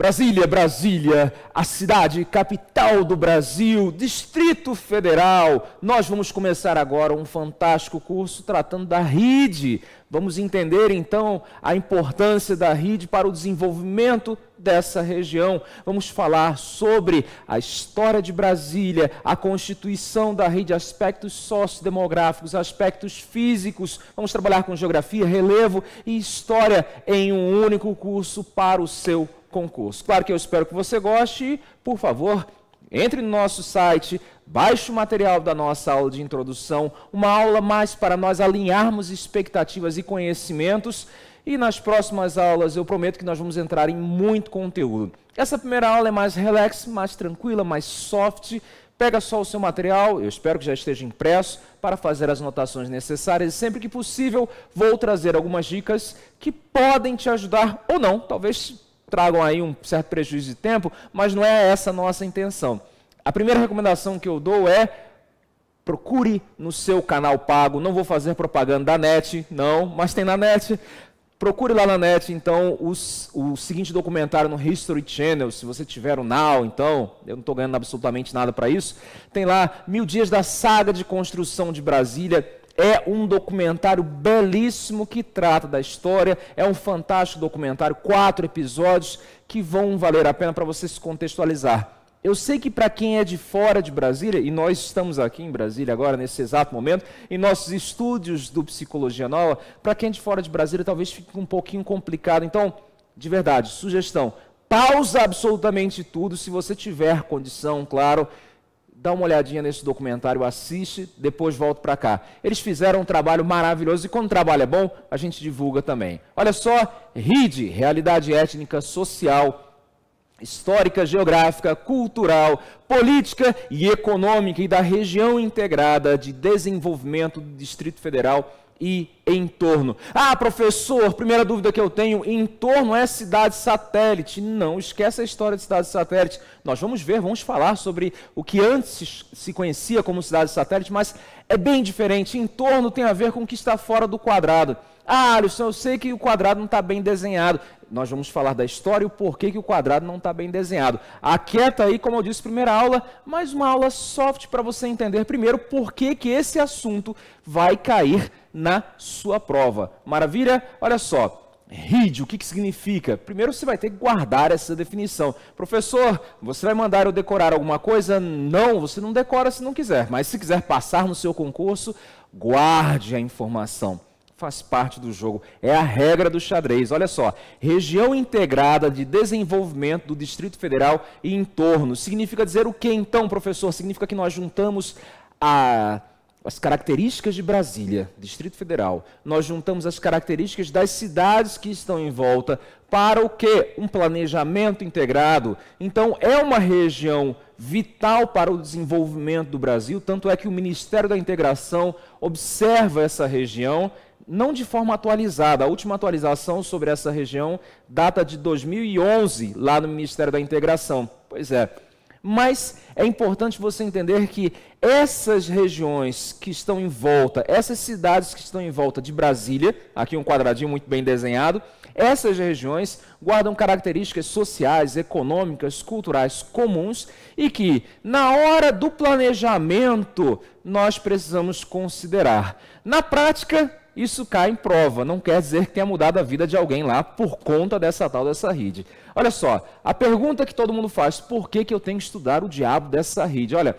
Brasília, Brasília, a cidade capital do Brasil, Distrito Federal. Nós vamos começar agora um fantástico curso tratando da RIDE. Vamos entender então a importância da RIDE para o desenvolvimento dessa região. Vamos falar sobre a história de Brasília, a constituição da rede, aspectos sociodemográficos, aspectos físicos. Vamos trabalhar com geografia, relevo e história em um único curso para o seu concurso. Claro que eu espero que você goste. Por favor, entre no nosso site, baixe o material da nossa aula de introdução, uma aula mais para nós alinharmos expectativas e conhecimentos. E nas próximas aulas eu prometo que nós vamos entrar em muito conteúdo. Essa primeira aula é mais relax, mais tranquila, mais soft. Pega só o seu material, eu espero que já esteja impresso, para fazer as anotações necessárias. E sempre que possível, vou trazer algumas dicas que podem te ajudar ou não, talvez tragam aí um certo prejuízo de tempo, mas não é essa a nossa intenção. A primeira recomendação que eu dou é procure no seu canal pago. Não vou fazer propaganda da net, não, mas tem na net. Procure lá na net, então, os, o seguinte documentário no History Channel, se você tiver o Now, então, eu não estou ganhando absolutamente nada para isso. Tem lá Mil Dias da Saga de Construção de Brasília, é um documentário belíssimo que trata da história. É um fantástico documentário, quatro episódios que vão valer a pena para você se contextualizar. Eu sei que para quem é de fora de Brasília, e nós estamos aqui em Brasília agora, nesse exato momento, em nossos estúdios do Psicologia Nova, para quem é de fora de Brasília talvez fique um pouquinho complicado. Então, de verdade, sugestão: pausa absolutamente tudo, se você tiver condição, claro dá uma olhadinha nesse documentário, assiste, depois volto para cá. Eles fizeram um trabalho maravilhoso e quando o trabalho é bom, a gente divulga também. Olha só, RID, Realidade Étnica Social histórica, geográfica, cultural, política e econômica e da região integrada de desenvolvimento do Distrito Federal e em torno. Ah, professor, primeira dúvida que eu tenho, em torno é cidade satélite. Não, esquece a história de cidade satélite. Nós vamos ver, vamos falar sobre o que antes se conhecia como cidade satélite, mas é bem diferente. Em torno tem a ver com o que está fora do quadrado. Ah, Alisson, eu sei que o quadrado não está bem desenhado nós vamos falar da história e o porquê que o quadrado não está bem desenhado. Aquieta aí, como eu disse, primeira aula, mais uma aula soft para você entender primeiro por que, que esse assunto vai cair na sua prova. Maravilha? Olha só. RID, o que, que significa? Primeiro você vai ter que guardar essa definição. Professor, você vai mandar eu decorar alguma coisa? Não, você não decora se não quiser. Mas se quiser passar no seu concurso, guarde a informação faz parte do jogo, é a regra do xadrez. Olha só, região integrada de desenvolvimento do Distrito Federal e entorno. Significa dizer o que então, professor? Significa que nós juntamos a, as características de Brasília, Distrito Federal. Nós juntamos as características das cidades que estão em volta para o quê? Um planejamento integrado. Então, é uma região vital para o desenvolvimento do Brasil, tanto é que o Ministério da Integração observa essa região não de forma atualizada. A última atualização sobre essa região data de 2011, lá no Ministério da Integração. Pois é. Mas é importante você entender que essas regiões que estão em volta, essas cidades que estão em volta de Brasília, aqui um quadradinho muito bem desenhado, essas regiões guardam características sociais, econômicas, culturais comuns e que, na hora do planejamento, nós precisamos considerar. Na prática, isso cai em prova. Não quer dizer que tenha mudado a vida de alguém lá por conta dessa tal dessa rede. Olha só, a pergunta que todo mundo faz, por que, que eu tenho que estudar o diabo dessa rede? Olha,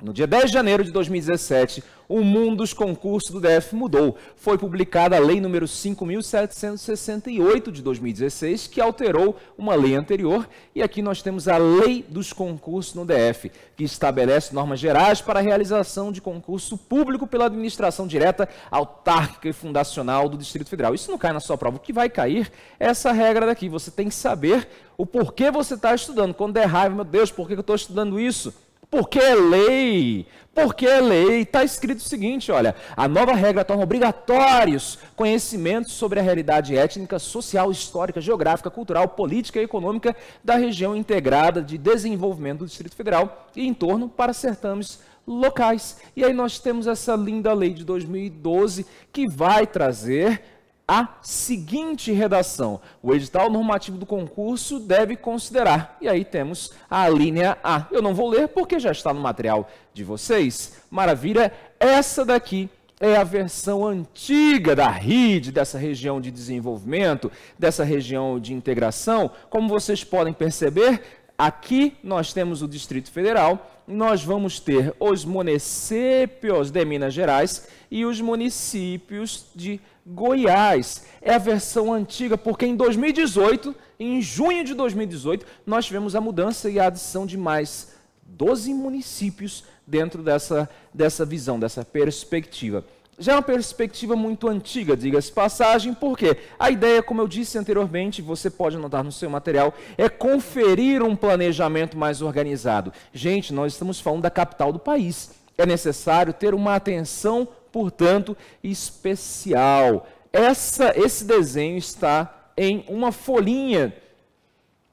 no dia 10 de janeiro de 2017, o mundo dos concursos do DF mudou. Foi publicada a Lei número 5.768 de 2016, que alterou uma lei anterior, e aqui nós temos a Lei dos Concursos no DF, que estabelece normas gerais para a realização de concurso público pela administração direta, autárquica e fundacional do Distrito Federal. Isso não cai na sua prova. O que vai cair é essa regra daqui. Você tem que saber o porquê você está estudando. Quando der raiva, meu Deus, por que eu estou estudando isso? Porque é lei. Porque é lei. Está escrito o seguinte: olha, a nova regra torna obrigatórios conhecimentos sobre a realidade étnica, social, histórica, geográfica, cultural, política e econômica da região integrada de desenvolvimento do Distrito Federal e em torno para certames locais. E aí nós temos essa linda lei de 2012 que vai trazer a seguinte redação. O edital normativo do concurso deve considerar. E aí temos a linha A. Eu não vou ler porque já está no material de vocês. Maravilha, essa daqui é a versão antiga da rede dessa região de desenvolvimento, dessa região de integração. Como vocês podem perceber, Aqui nós temos o Distrito Federal, nós vamos ter os municípios de Minas Gerais e os municípios de Goiás. É a versão antiga, porque em 2018, em junho de 2018, nós tivemos a mudança e a adição de mais 12 municípios dentro dessa, dessa visão, dessa perspectiva. Já é uma perspectiva muito antiga, diga-se passagem, porque a ideia, como eu disse anteriormente, você pode anotar no seu material, é conferir um planejamento mais organizado. Gente, nós estamos falando da capital do país. É necessário ter uma atenção portanto, especial. Essa, esse desenho está em uma folhinha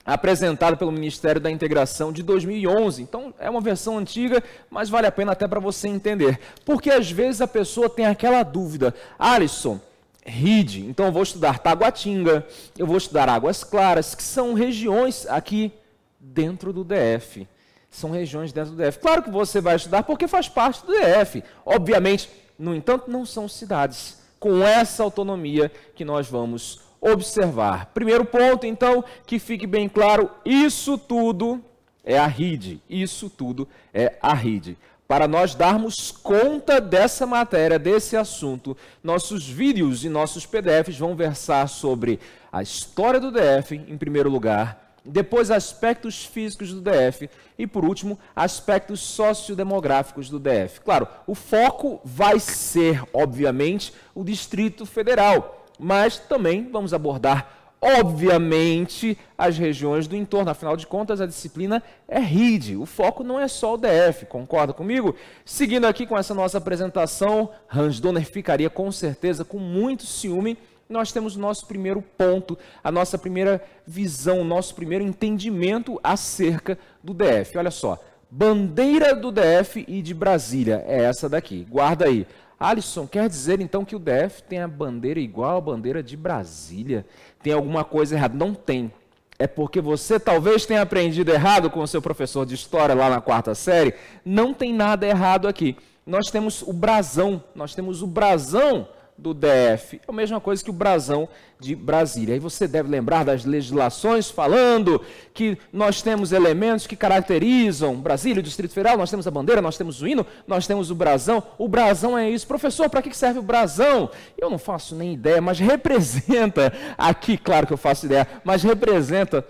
apresentada pelo Ministério da Integração de 2011. Então, é uma versão antiga, mas vale a pena até para você entender. Porque às vezes a pessoa tem aquela dúvida: Alisson, ride, então eu vou estudar Taguatinga, eu vou estudar Águas Claras, que são regiões aqui dentro do DF. São regiões dentro do DF. Claro que você vai estudar porque faz parte do DF. Obviamente, no entanto, não são cidades com essa autonomia que nós vamos observar. Primeiro ponto, então, que fique bem claro: isso tudo é a RIDE. Isso tudo é a RIDE. Para nós darmos conta dessa matéria, desse assunto, nossos vídeos e nossos PDFs vão versar sobre a história do DF, em primeiro lugar, depois aspectos físicos do DF e, por último, aspectos sociodemográficos do DF. Claro, o foco vai ser, obviamente, o Distrito Federal, mas também vamos abordar, obviamente, as regiões do entorno. Afinal de contas, a disciplina é RID. O foco não é só o DF, concorda comigo? Seguindo aqui com essa nossa apresentação, Hans Donner ficaria com certeza com muito ciúme nós temos o nosso primeiro ponto, a nossa primeira visão, o nosso primeiro entendimento acerca do DF. Olha só, bandeira do DF e de Brasília é essa daqui. Guarda aí. Alisson, quer dizer então que o DF tem a bandeira igual à bandeira de Brasília? Tem alguma coisa errada? Não tem. É porque você talvez tenha aprendido errado com o seu professor de história lá na quarta série. Não tem nada errado aqui. Nós temos o brasão, nós temos o brasão do DF. É a mesma coisa que o brasão de Brasília. E você deve lembrar das legislações falando que nós temos elementos que caracterizam Brasília, o Distrito Federal, nós temos a bandeira, nós temos o hino, nós temos o brasão. O brasão é isso. Professor, para que serve o brasão? Eu não faço nem ideia, mas representa aqui, claro que eu faço ideia, mas representa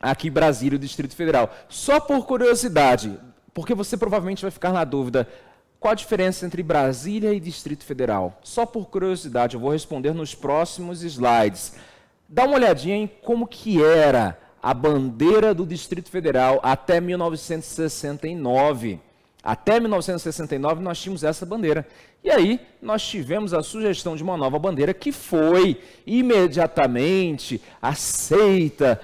aqui Brasília, o Distrito Federal. Só por curiosidade, porque você provavelmente vai ficar na dúvida. Qual a diferença entre Brasília e Distrito Federal? Só por curiosidade, eu vou responder nos próximos slides. Dá uma olhadinha em como que era a bandeira do Distrito Federal até 1969. Até 1969 nós tínhamos essa bandeira. E aí nós tivemos a sugestão de uma nova bandeira que foi imediatamente aceita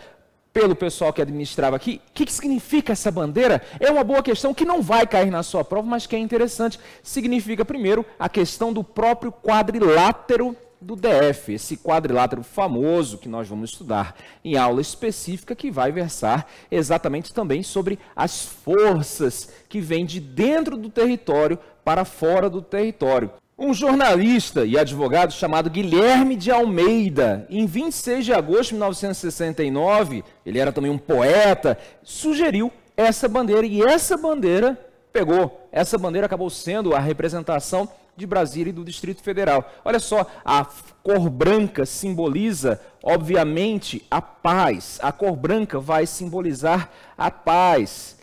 pelo pessoal que administrava aqui. O que, que, significa essa bandeira? É uma boa questão que não vai cair na sua prova, mas que é interessante. Significa, primeiro, a questão do próprio quadrilátero do DF, esse quadrilátero famoso que nós vamos estudar em aula específica, que vai versar exatamente também sobre as forças que vêm de dentro do território para fora do território. Um jornalista e advogado chamado Guilherme de Almeida, em 26 de agosto de 1969, ele era também um poeta, sugeriu essa bandeira e essa bandeira pegou. Essa bandeira acabou sendo a representação de Brasília e do Distrito Federal. Olha só, a cor branca simboliza, obviamente, a paz. A cor branca vai simbolizar a paz.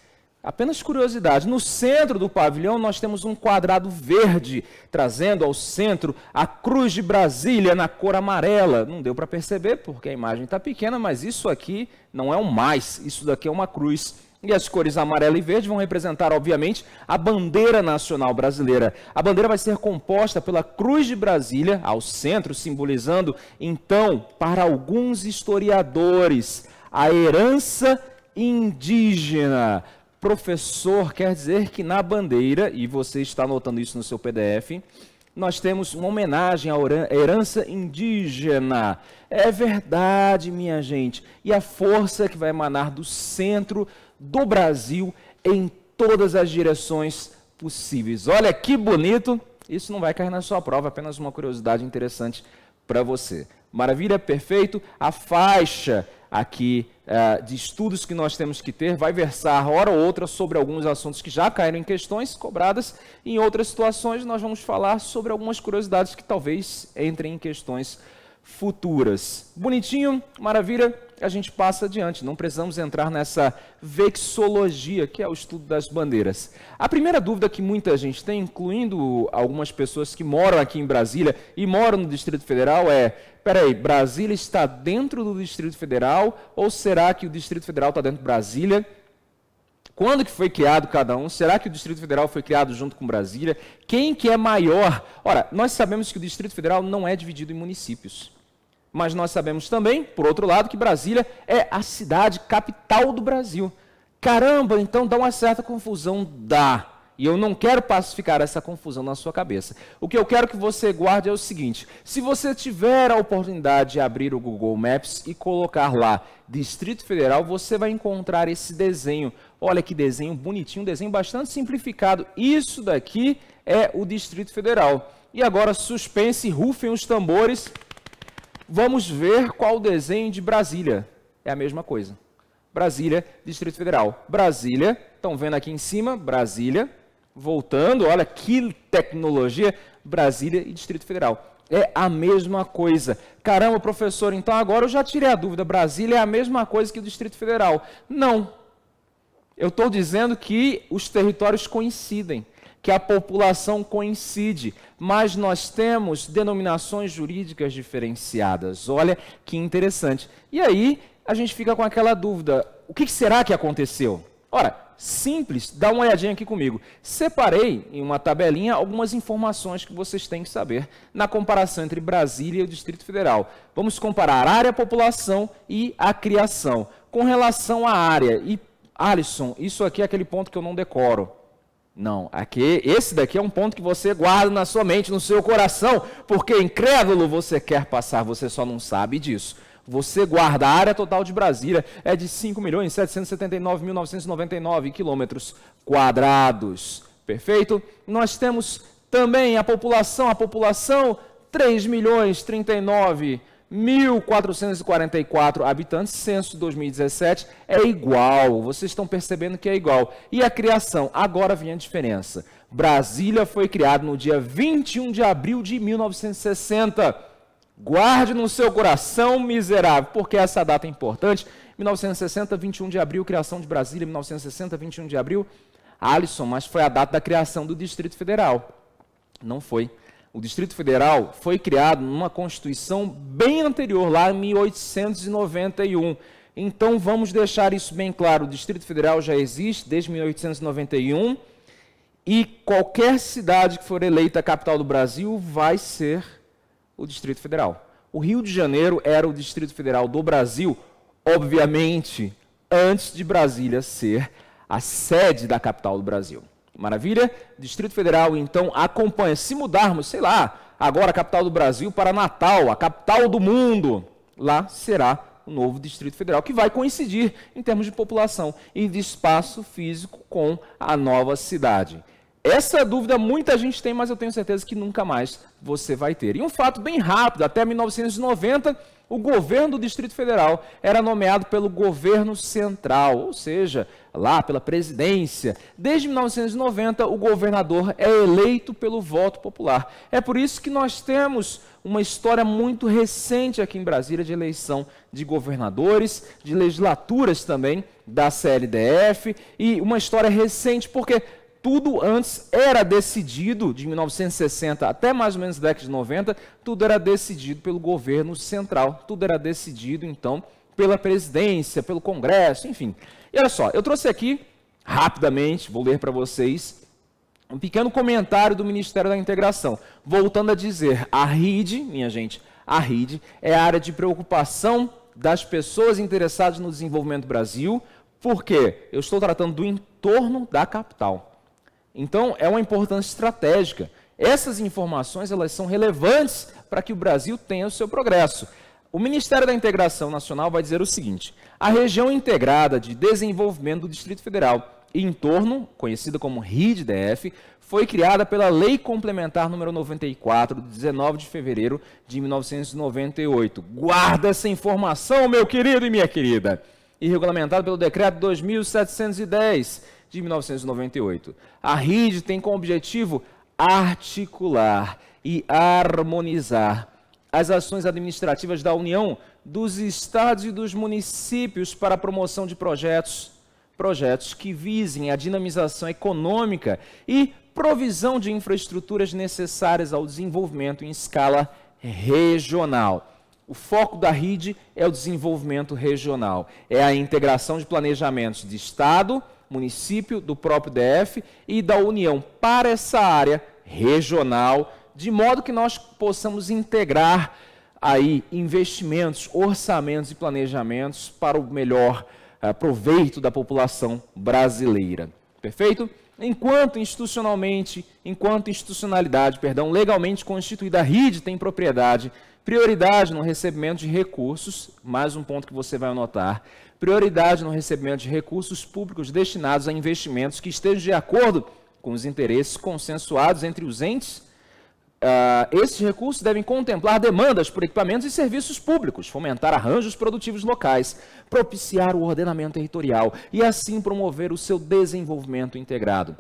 Apenas curiosidade, no centro do pavilhão nós temos um quadrado verde, trazendo ao centro a Cruz de Brasília na cor amarela. Não deu para perceber porque a imagem está pequena, mas isso aqui não é um mais, isso daqui é uma cruz. E as cores amarela e verde vão representar, obviamente, a bandeira nacional brasileira. A bandeira vai ser composta pela Cruz de Brasília, ao centro, simbolizando, então, para alguns historiadores, a herança indígena professor quer dizer que na bandeira, e você está anotando isso no seu PDF, nós temos uma homenagem à herança indígena. É verdade, minha gente. E a força que vai emanar do centro do Brasil em todas as direções possíveis. Olha que bonito! Isso não vai cair na sua prova, apenas uma curiosidade interessante para você. Maravilha, perfeito. A faixa aqui uh, de estudos que nós temos que ter, vai versar hora ou outra sobre alguns assuntos que já caíram em questões cobradas. Em outras situações, nós vamos falar sobre algumas curiosidades que talvez entrem em questões cobradas futuras. Bonitinho, maravilha, a gente passa adiante, não precisamos entrar nessa vexologia, que é o estudo das bandeiras. A primeira dúvida que muita gente tem, incluindo algumas pessoas que moram aqui em Brasília e moram no Distrito Federal, é: peraí, Brasília está dentro do Distrito Federal ou será que o Distrito Federal está dentro de Brasília? Quando que foi criado cada um? Será que o Distrito Federal foi criado junto com Brasília? Quem que é maior? Ora, nós sabemos que o Distrito Federal não é dividido em municípios. Mas nós sabemos também, por outro lado, que Brasília é a cidade capital do Brasil. Caramba, então dá uma certa confusão, dá. E eu não quero pacificar essa confusão na sua cabeça. O que eu quero que você guarde é o seguinte: se você tiver a oportunidade de abrir o Google Maps e colocar lá Distrito Federal, você vai encontrar esse desenho Olha que desenho bonitinho, um desenho bastante simplificado. Isso daqui é o Distrito Federal. E agora suspense, rufem os tambores. Vamos ver qual o desenho de Brasília. É a mesma coisa. Brasília, Distrito Federal. Brasília, estão vendo aqui em cima, Brasília. Voltando, olha que tecnologia, Brasília e Distrito Federal. É a mesma coisa. Caramba, professor, então agora eu já tirei a dúvida. Brasília é a mesma coisa que o Distrito Federal. Não, eu estou dizendo que os territórios coincidem, que a população coincide, mas nós temos denominações jurídicas diferenciadas. Olha que interessante. E aí a gente fica com aquela dúvida: o que será que aconteceu? Ora, simples, dá uma olhadinha aqui comigo. Separei em uma tabelinha algumas informações que vocês têm que saber na comparação entre Brasília e o Distrito Federal. Vamos comparar a área, a população e a criação. Com relação à área e Alisson, isso aqui é aquele ponto que eu não decoro. Não, aqui, esse daqui é um ponto que você guarda na sua mente, no seu coração, porque incrédulo você quer passar, você só não sabe disso. Você guarda a área total de Brasília é de 5.779.999 quilômetros quadrados. Perfeito? Nós temos também a população, a população 3 milhões 39 1.444 habitantes, censo 2017, é igual. Vocês estão percebendo que é igual. E a criação? Agora vem a diferença. Brasília foi criado no dia 21 de abril de 1960. Guarde no seu coração, miserável, porque essa data é importante. 1960, 21 de abril, criação de Brasília, 1960, 21 de abril. Alisson, mas foi a data da criação do Distrito Federal. Não foi o Distrito Federal foi criado numa Constituição bem anterior, lá em 1891. Então vamos deixar isso bem claro: o Distrito Federal já existe desde 1891 e qualquer cidade que for eleita capital do Brasil vai ser o Distrito Federal. O Rio de Janeiro era o Distrito Federal do Brasil, obviamente, antes de Brasília ser a sede da capital do Brasil. Maravilha? Distrito Federal, então, acompanha. Se mudarmos, sei lá, agora a capital do Brasil para Natal, a capital do mundo, lá será o novo Distrito Federal, que vai coincidir em termos de população e de espaço físico com a nova cidade. Essa dúvida muita gente tem, mas eu tenho certeza que nunca mais você vai ter. E um fato bem rápido, até 1990, o governo do Distrito Federal era nomeado pelo governo central, ou seja, lá pela presidência. Desde 1990, o governador é eleito pelo voto popular. É por isso que nós temos uma história muito recente aqui em Brasília de eleição de governadores, de legislaturas também da CLDF, e uma história recente porque tudo antes era decidido, de 1960 até mais ou menos década de 90, tudo era decidido pelo governo central, tudo era decidido, então, pela presidência, pelo Congresso, enfim. E olha só, eu trouxe aqui, rapidamente, vou ler para vocês, um pequeno comentário do Ministério da Integração, voltando a dizer, a RID, minha gente, a RID é a área de preocupação das pessoas interessadas no desenvolvimento do Brasil, porque eu estou tratando do entorno da capital. Então, é uma importância estratégica. Essas informações elas são relevantes para que o Brasil tenha o seu progresso. O Ministério da Integração Nacional vai dizer o seguinte: a região integrada de desenvolvimento do Distrito Federal e em torno, conhecida como RIDDF, foi criada pela Lei Complementar número 94, de 19 de fevereiro de 1998. Guarda essa informação, meu querido e minha querida. E regulamentada pelo Decreto 2710 de 1998. A RID tem como objetivo articular e harmonizar as ações administrativas da União, dos estados e dos municípios para a promoção de projetos, projetos que visem a dinamização econômica e provisão de infraestruturas necessárias ao desenvolvimento em escala regional. O foco da RID é o desenvolvimento regional, é a integração de planejamentos de Estado, município, do próprio DF e da União para essa área regional, de modo que nós possamos integrar aí investimentos, orçamentos e planejamentos para o melhor uh, proveito da população brasileira. Perfeito? Enquanto institucionalmente, enquanto institucionalidade, perdão, legalmente constituída, a RID tem propriedade, prioridade no recebimento de recursos, mais um ponto que você vai anotar, prioridade no recebimento de recursos públicos destinados a investimentos que estejam de acordo com os interesses consensuados entre os entes. Uh, esses recursos devem contemplar demandas por equipamentos e serviços públicos, fomentar arranjos produtivos locais, propiciar o ordenamento territorial e, assim, promover o seu desenvolvimento integrado.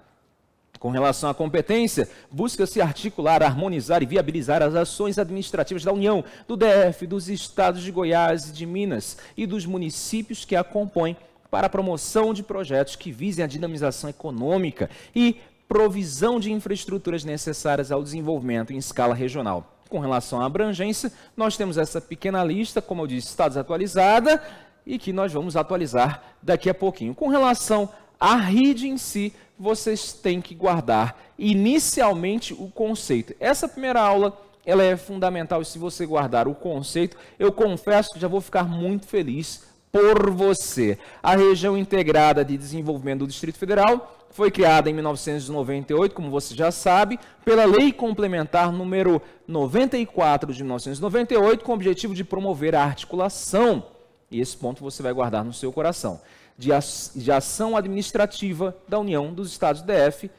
Com relação à competência, busca-se articular, harmonizar e viabilizar as ações administrativas da União, do DF, dos estados de Goiás e de Minas e dos municípios que a compõem para a promoção de projetos que visem a dinamização econômica e provisão de infraestruturas necessárias ao desenvolvimento em escala regional. Com relação à abrangência, nós temos essa pequena lista, como eu disse, estados atualizada e que nós vamos atualizar daqui a pouquinho. Com relação a rede em si, vocês têm que guardar inicialmente o conceito. Essa primeira aula ela é fundamental e se você guardar o conceito, eu confesso que já vou ficar muito feliz por você. A região integrada de desenvolvimento do Distrito Federal foi criada em 1998, como você já sabe, pela Lei Complementar número 94 de 1998, com o objetivo de promover a articulação. E esse ponto você vai guardar no seu coração de ação administrativa da União dos Estados DF,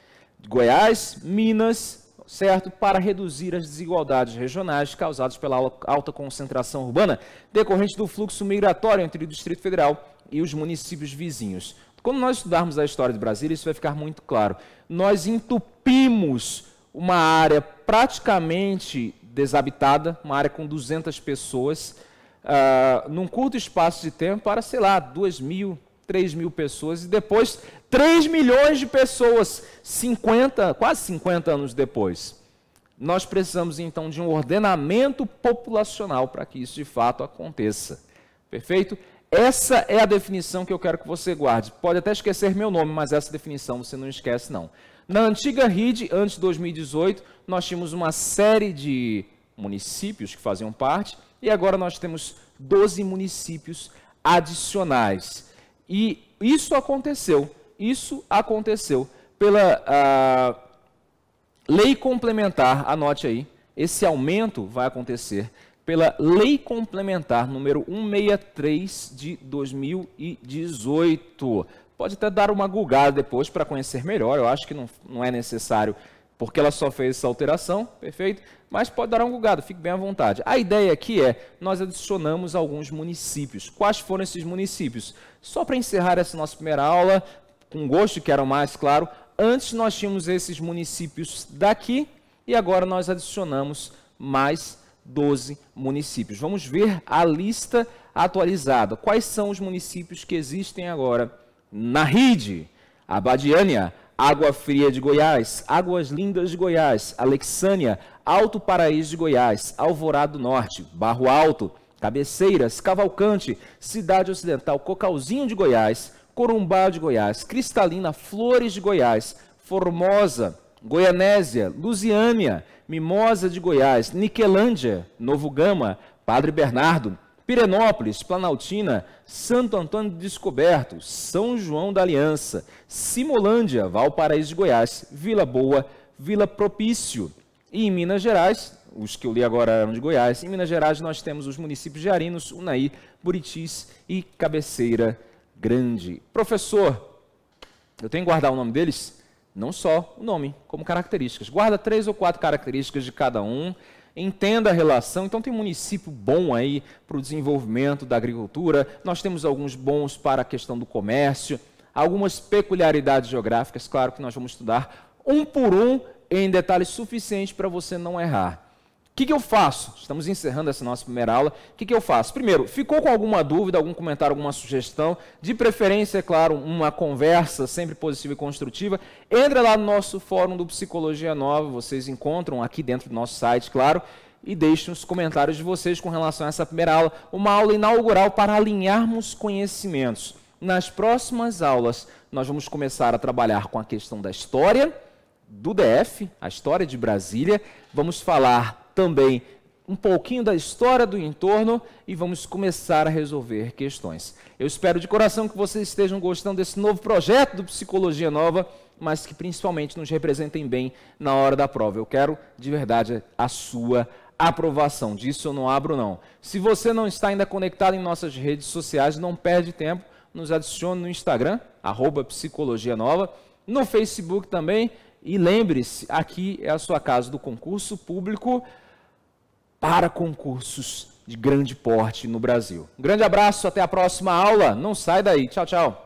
Goiás, Minas, certo? Para reduzir as desigualdades regionais causadas pela alta concentração urbana decorrente do fluxo migratório entre o Distrito Federal e os municípios vizinhos. Quando nós estudarmos a história de Brasília, isso vai ficar muito claro. Nós entupimos uma área praticamente desabitada, uma área com 200 pessoas, uh, num curto espaço de tempo para, sei lá, 2 mil, 3 mil pessoas e depois 3 milhões de pessoas, 50, quase 50 anos depois. Nós precisamos então de um ordenamento populacional para que isso de fato aconteça. Perfeito? Essa é a definição que eu quero que você guarde. Pode até esquecer meu nome, mas essa definição você não esquece não. Na antiga RID, antes de 2018, nós tínhamos uma série de municípios que faziam parte e agora nós temos 12 municípios adicionais. E isso aconteceu. Isso aconteceu pela ah, lei complementar, anote aí, esse aumento vai acontecer pela Lei Complementar número 163 de 2018. Pode até dar uma gulgada depois para conhecer melhor, eu acho que não, não é necessário porque ela só fez essa alteração, perfeito? Mas pode dar uma gulgada, fique bem à vontade. A ideia aqui é, nós adicionamos alguns municípios. Quais foram esses municípios? Só para encerrar essa nossa primeira aula, com gosto, que o mais, claro, antes nós tínhamos esses municípios daqui e agora nós adicionamos mais 12 municípios. Vamos ver a lista atualizada. Quais são os municípios que existem agora na rede? Abadiânia, Água Fria de Goiás, Águas Lindas de Goiás, Alexânia, Alto Paraíso de Goiás, Alvorado Norte, Barro Alto, Cabeceiras, Cavalcante, Cidade Ocidental, Cocalzinho de Goiás, Corumbá de Goiás, Cristalina, Flores de Goiás, Formosa, Goianésia, Lusiânia, Mimosa de Goiás, Niquelândia, Novo Gama, Padre Bernardo, Pirenópolis, Planaltina, Santo Antônio de Descoberto, São João da Aliança, Simolândia, Valparaíso de Goiás, Vila Boa, Vila Propício, e em Minas Gerais, os que eu li agora eram de Goiás, em Minas Gerais nós temos os municípios de Arinos, Unai, Buritis e Cabeceira Grande. Professor, eu tenho que guardar o nome deles? Não só o nome, como características. Guarda três ou quatro características de cada um, entenda a relação. Então, tem município bom aí para o desenvolvimento da agricultura, nós temos alguns bons para a questão do comércio, algumas peculiaridades geográficas, claro que nós vamos estudar um por um em detalhes suficientes para você não errar. O que, que, eu faço? Estamos encerrando essa nossa primeira aula. O que, que, eu faço? Primeiro, ficou com alguma dúvida, algum comentário, alguma sugestão? De preferência, é claro, uma conversa sempre positiva e construtiva. Entra lá no nosso fórum do Psicologia Nova, vocês encontram aqui dentro do nosso site, claro e deixem os comentários de vocês com relação a essa primeira aula, uma aula inaugural para alinharmos conhecimentos. Nas próximas aulas, nós vamos começar a trabalhar com a questão da história do DF, a história de Brasília. Vamos falar também um pouquinho da história do entorno e vamos começar a resolver questões. Eu espero de coração que vocês estejam gostando desse novo projeto do Psicologia Nova, mas que principalmente nos representem bem na hora da prova. Eu quero de verdade a sua aprovação. Disso eu não abro não. Se você não está ainda conectado em nossas redes sociais, não perde tempo, nos adicione no Instagram @psicologia_nova, no Facebook também e lembre-se, aqui é a sua casa do concurso público para concursos de grande porte no Brasil. Um grande abraço, até a próxima aula. Não sai daí. Tchau, tchau.